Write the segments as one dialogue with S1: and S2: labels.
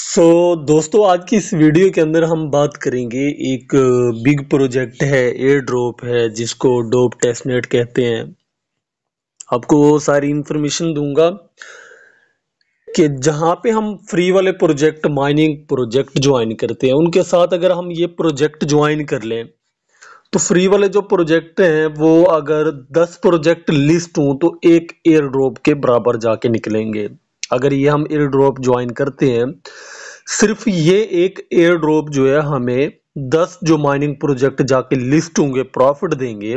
S1: सो so, दोस्तों आज की इस वीडियो के अंदर हम बात करेंगे एक बिग प्रोजेक्ट है एयर ड्रॉप है जिसको डोप टेस्टनेट कहते हैं आपको वो सारी इंफॉर्मेशन दूंगा कि जहां पे हम फ्री वाले प्रोजेक्ट माइनिंग प्रोजेक्ट ज्वाइन करते हैं उनके साथ अगर हम ये प्रोजेक्ट ज्वाइन कर लें तो फ्री वाले जो प्रोजेक्ट हैं वो अगर दस प्रोजेक्ट लिस्ट हों तो एक एयर ड्रॉप के बराबर जाके निकलेंगे अगर ये हम एयर ड्रॉप ज्वाइन करते हैं सिर्फ ये एक एयर ड्रॉप जो है हमें दस जो माइनिंग प्रोजेक्ट जाके लिस्ट होंगे प्रॉफिट देंगे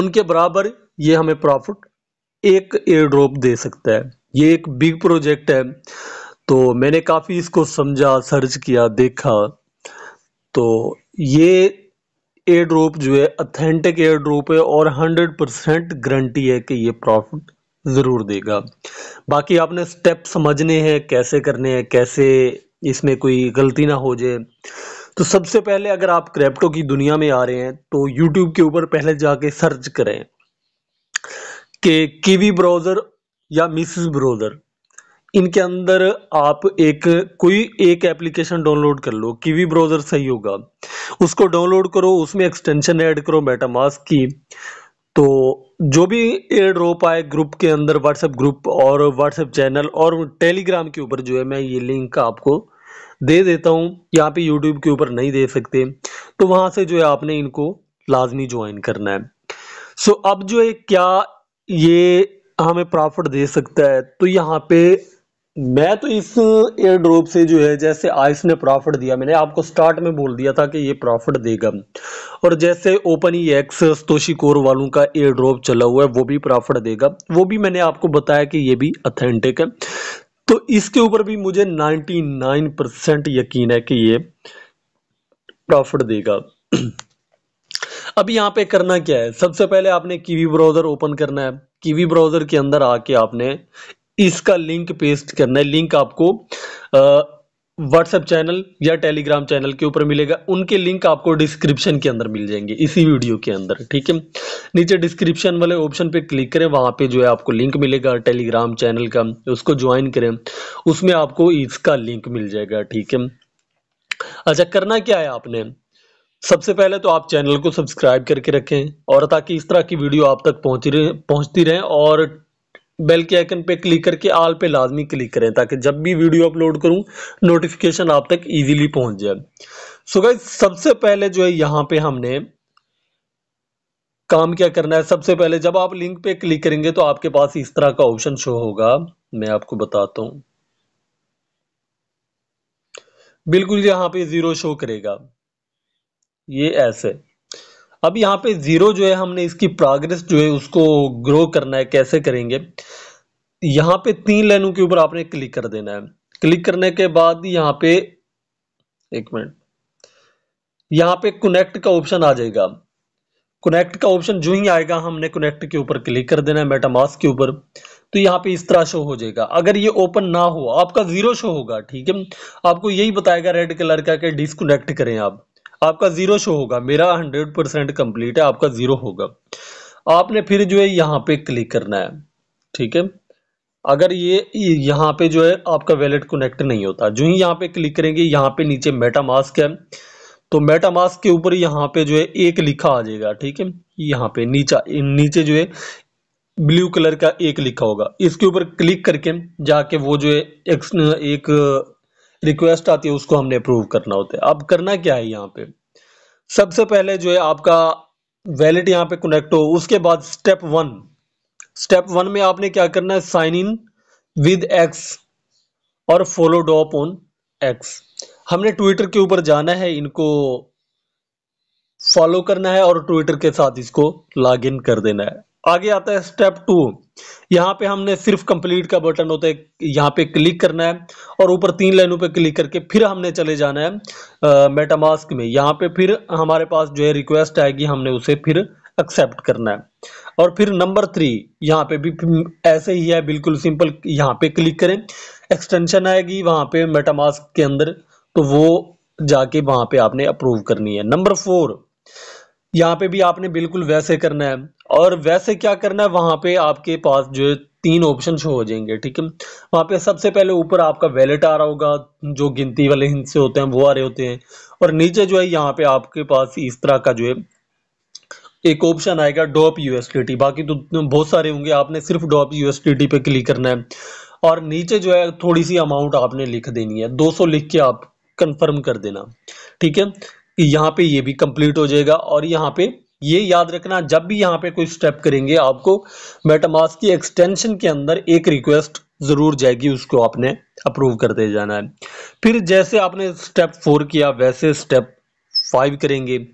S1: उनके बराबर ये हमें प्रॉफिट एक एयर ड्रॉप दे सकता है ये एक बिग प्रोजेक्ट है तो मैंने काफ़ी इसको समझा सर्च किया देखा तो ये एयर ड्रॉप जो है अथेंटिक एयर ड्रॉप है और 100 परसेंट गारंटी है कि ये प्रॉफिट ज़रूर देगा बाकी आपने स्टेप समझने हैं कैसे करने हैं कैसे इसमें कोई गलती ना हो जाए तो सबसे पहले अगर आप क्रिप्टो की दुनिया में आ रहे हैं तो यूट्यूब के ऊपर पहले जाके सर्च करें कि कीवी ब्राउज़र या मिसिस ब्राउज़र इनके अंदर आप एक कोई एक एप्लीकेशन डाउनलोड कर लो कीवी ब्राउज़र सही होगा उसको डाउनलोड करो उसमें एक्सटेंशन ऐड करो मेटामास्क की तो जो भी एड ड्रॉप आए ग्रुप के अंदर व्हाट्सएप ग्रुप और व्हाट्सएप चैनल और टेलीग्राम के ऊपर जो है मैं ये लिंक आपको दे देता हूँ यहाँ पे यूट्यूब के ऊपर नहीं दे सकते तो वहाँ से जो है आपने इनको लाजमी ज्वाइन करना है सो अब जो है क्या ये हमें प्रॉफिट दे सकता है तो यहाँ पे मैं तो इस एयर ड्रॉप से जो है जैसे आइस ने प्रॉफिट दिया मैंने आपको स्टार्ट में बोल दिया था कि ये प्रॉफिट देगा और जैसे open E X Satoshi core वालों का एयर ड्रॉप चला हुआ है वो भी प्रॉफिट देगा वो भी मैंने आपको बताया कि ये भी अथेंटिक है तो इसके ऊपर भी मुझे 99 परसेंट यकीन है कि ये प्रॉफिट देगा अब यहाँ पे करना क्या है सबसे पहले आपने कीवी ब्राउज़र ओपन करना है कीवी ब्राउज़र के अंदर आके आपने इसका लिंक पेस्ट करना है लिंक आपको व्हाट्सएप चैनल या टेलीग्राम चैनल के ऊपर मिलेगा उनके लिंक आपको डिस्क्रिप्शन के अंदर मिल जाएंगे इसी वीडियो के अंदर ठीक है नीचे डिस्क्रिप्शन वाले ऑप्शन पे क्लिक करें वहां पे जो है आपको लिंक मिलेगा टेलीग्राम चैनल का उसको ज्वाइन करें उसमें आपको इसका लिंक मिल जाएगा ठीक है अच्छा करना क्या है आपने सबसे पहले तो आप चैनल को सब्सक्राइब करके रखें और ताकि इस तरह की वीडियो आप तक पहुंची रहे पहुंचती रहे और बेल के आइकन पे क्लिक करके आल पे लाजमी क्लिक करें ताकि जब भी वीडियो अपलोड करूं नोटिफिकेशन आप तक इजीली पहुंच जाए सो गाइज सबसे पहले जो है यहां पे हमने काम क्या करना है सबसे पहले जब आप लिंक पे क्लिक करेंगे तो आपके पास इस तरह का ऑप्शन शो होगा मैं आपको बताता हूं बिल्कुल यहां पे जीरो शो करेगा ये ऐसे अब यहाँ पे ज़ीरो जो है हमने इसकी प्रोग्रेस जो है उसको ग्रो करना है कैसे करेंगे यहाँ पे तीन लाइनों के ऊपर आपने क्लिक कर देना है क्लिक करने के बाद यहाँ पे एक मिनट यहाँ पे कनेक्ट का ऑप्शन आ जाएगा कनेक्ट का ऑप्शन जो ही आएगा हमने कनेक्ट के ऊपर क्लिक कर देना है मेटामास के ऊपर तो यहाँ पे इस तरह शो हो जाएगा अगर ये ओपन ना हो आपका जीरो शो होगा ठीक है आपको यही बताएगा रेड कलर का कि डिस्कनेक्ट करें आप आपका ज़ीरो शो होगा मेरा हंड्रेड परसेंट कंप्लीट है आपका ज़ीरो होगा आपने फिर जो है यहाँ पे क्लिक करना है ठीक है अगर ये यहाँ पे जो है आपका वैलेट कनेक्ट नहीं होता जो ही यहाँ पे क्लिक करेंगे यहाँ पे नीचे मेटामास्क है तो मेटामास्क के ऊपर यहाँ पे जो है एक लिखा आ जाएगा ठीक है यहाँ पे नीचा नीचे जो है ब्लू कलर का एक लिखा होगा इसके ऊपर क्लिक करके जाके वो जो है एक रिक्वेस्ट आती है उसको हमने अप्रूव करना होता है अब करना क्या है यहाँ पे सबसे पहले जो है आपका वैलिड यहाँ पे कनेक्ट हो उसके बाद स्टेप वन स्टेप वन में आपने क्या करना है साइन इन विद एक्स और फॉलो डॉप ऑन एक्स हमने ट्विटर के ऊपर जाना है इनको फॉलो करना है और ट्विटर के साथ इसको लॉग इन कर देना है आगे आता है स्टेप टू यहाँ पे हमने सिर्फ कंप्लीट का बटन होता है यहाँ पे क्लिक करना है और ऊपर तीन लाइनों पे क्लिक करके फिर हमने चले जाना है मेटामास्क में यहाँ पे फिर हमारे पास जो है रिक्वेस्ट आएगी हमने उसे फिर एक्सेप्ट करना है और फिर नंबर थ्री यहाँ पे भी ऐसे ही है बिल्कुल सिंपल यहाँ पे क्लिक करें एक्सटेंशन आएगी वहाँ पे मेटामास्क के अंदर तो वो जाके वहाँ पे आपने अप्रूव करनी है नंबर फोर यहाँ पे भी आपने बिल्कुल वैसे करना है और वैसे क्या करना है वहाँ पे आपके पास जो तीन ऑप्शन शो हो जाएंगे ठीक है वहाँ पे सबसे पहले ऊपर आपका वैलेट आ रहा होगा जो गिनती वाले हिंसे होते हैं वो आ रहे होते हैं और नीचे जो है यहाँ पे आपके पास इस तरह का जो है एक ऑप्शन आएगा डॉप यूएसडीटी बाकी तो बहुत सारे होंगे आपने सिर्फ डॉप यूएसडीटी पे क्लिक करना है और नीचे जो है थोड़ी सी अमाउंट आपने लिख देनी है 200 लिख के आप कंफर्म कर देना ठीक है कि यहाँ पे ये भी कंप्लीट हो जाएगा और यहाँ पे ये याद रखना जब भी यहाँ पे कोई स्टेप करेंगे आपको मेटामास की एक्सटेंशन के अंदर एक रिक्वेस्ट जरूर जाएगी उसको आपने अप्रूव करते जाना है फिर जैसे आपने स्टेप फोर किया वैसे स्टेप फाइव करेंगे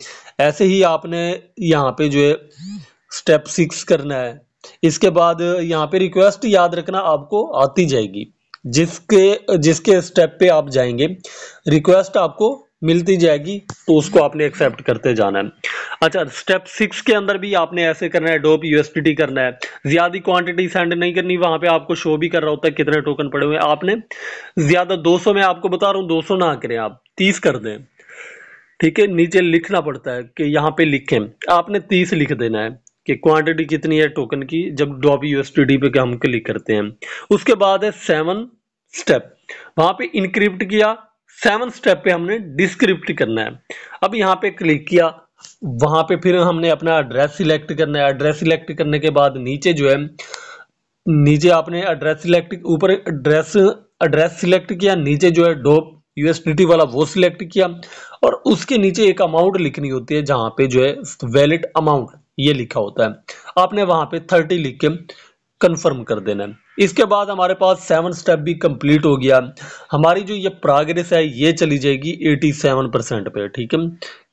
S1: ऐसे ही आपने यहाँ पे जो है स्टेप सिक्स करना है इसके बाद यहाँ पे रिक्वेस्ट याद रखना आपको आती जाएगी जिसके जिसके स्टेप पे आप जाएंगे रिक्वेस्ट आपको मिलती जाएगी तो उसको आपने एक्सेप्ट करते जाना है अच्छा स्टेप सिक्स के अंदर भी आपने ऐसे करना है डोप यूएसडीटी करना है ज्यादा क्वांटिटी सेंड नहीं करनी वहां पे आपको शो भी कर रहा होता है कितने टोकन पड़े हुए आपने ज्यादा 200 में आपको बता रहा हूँ 200 ना करें आप 30 कर दें ठीक है नीचे लिखना पड़ता है कि यहाँ पे लिखें आपने तीस लिख देना है कि क्वांटिटी कितनी है टोकन की जब डॉप यूएसडीटी पे हम क्लिक करते हैं उसके बाद है सेवन स्टेप वहां पे इनक्रिप्ट किया सेवन स्टेप पे हमने डिस्क्रिप्ट करना है अब यहाँ पे क्लिक किया वहां पे फिर हमने अपना एड्रेस सिलेक्ट करना है एड्रेस सिलेक्ट करने के बाद नीचे जो है नीचे आपने एड्रेस सिलेक्ट ऊपर एड्रेस एड्रेस सिलेक्ट किया नीचे जो है डोप यूएसडीटी वाला वो सिलेक्ट किया और उसके नीचे एक अमाउंट लिखनी होती है जहां पे जो है वैलिड अमाउंट ये लिखा होता है आपने वहां पे थर्टी लिख के कंफर्म कर देना है इसके बाद हमारे पास सेवन स्टेप भी कंप्लीट हो गया हमारी जो ये प्रोग्रेस है ये चली जाएगी 87 परसेंट पे ठीक है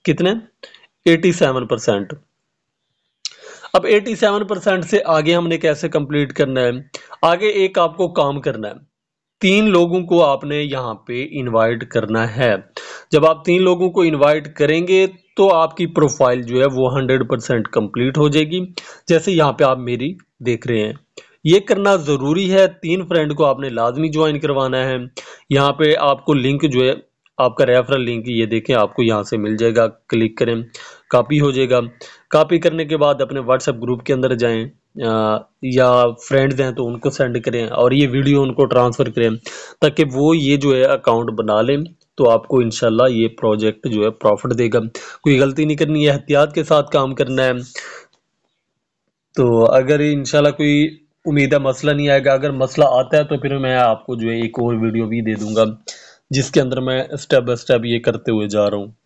S1: कितने 87 परसेंट अब 87 परसेंट से आगे हमने कैसे कंप्लीट करना है आगे एक आपको काम करना है तीन लोगों को आपने यहाँ पे इनवाइट करना है जब आप तीन लोगों को इनवाइट करेंगे तो आपकी प्रोफाइल जो है वो हंड्रेड परसेंट कम्प्लीट हो जाएगी जैसे यहाँ पे आप मेरी देख रहे हैं ये करना ज़रूरी है तीन फ्रेंड को आपने लाजमी ज्वाइन करवाना है यहाँ पे आपको लिंक जो है आपका रेफरल लिंक ये देखें आपको यहाँ से मिल जाएगा क्लिक करें कॉपी हो जाएगा कॉपी करने के बाद अपने व्हाट्सएप ग्रुप के अंदर जाएं या फ्रेंड्स हैं तो उनको सेंड करें और ये वीडियो उनको ट्रांसफ़र करें ताकि वो ये जो है अकाउंट बना लें तो आपको इनशाला ये प्रोजेक्ट जो है प्रॉफिट देगा कोई गलती नहीं करनी है एहतियात के साथ काम करना है तो अगर इनशाला कोई उम्मीद है मसला नहीं आएगा अगर मसला आता है तो फिर मैं आपको जो है एक और वीडियो भी दे दूंगा जिसके अंदर मैं स्टेप बाय स्टेप ये करते हुए जा रहा हूँ